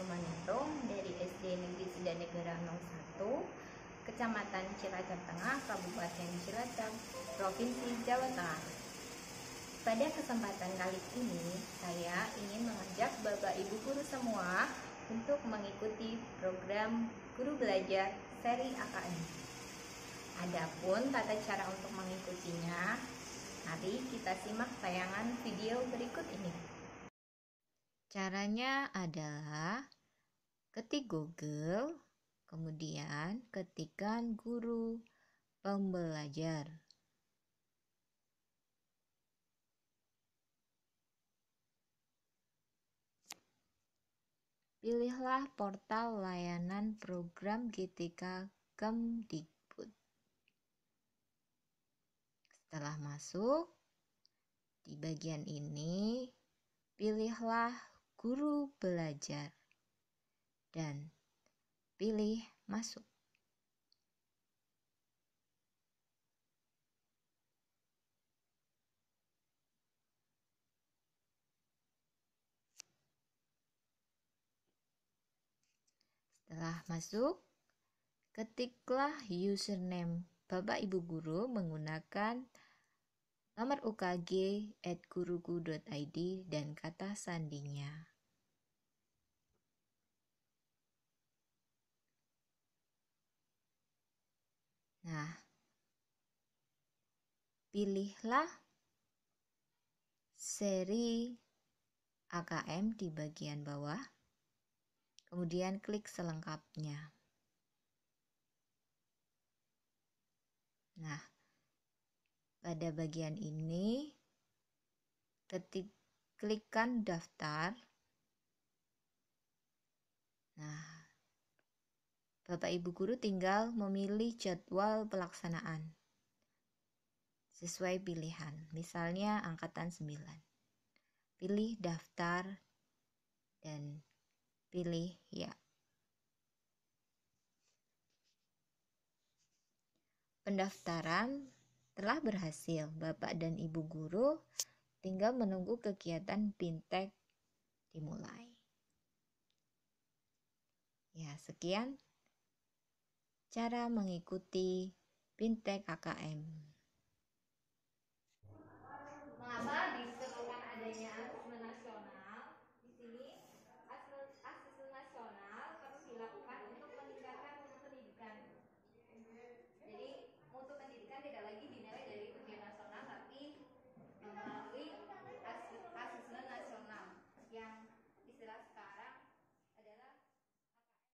Sumanto dari SD Negeri Negara 01, Kecamatan Cilacap Tengah, Kabupaten Cilacap, Provinsi Jawa Tengah. Pada kesempatan kali ini, saya ingin mengajak Bapak Ibu guru semua untuk mengikuti program Guru Belajar seri AKN. Adapun tata cara untuk mengikutinya, mari kita simak tayangan video berikut ini. Caranya adalah ketik Google, kemudian ketikkan guru pembelajar. Pilihlah portal layanan program GTK Kemdikbud. Setelah masuk, di bagian ini pilihlah guru belajar, dan pilih masuk. Setelah masuk, ketiklah username Bapak Ibu Guru menggunakan nomor ukg id dan kata sandinya. Nah, pilihlah seri AKM di bagian bawah, kemudian klik selengkapnya. Nah, pada bagian ini, ketik klikkan daftar. Nah, Bapak Ibu guru tinggal memilih jadwal pelaksanaan sesuai pilihan. Misalnya angkatan 9. Pilih daftar dan pilih ya. Pendaftaran telah berhasil. Bapak dan Ibu guru tinggal menunggu kegiatan Bintek dimulai. Ya, sekian cara mengikuti Bintek AKM.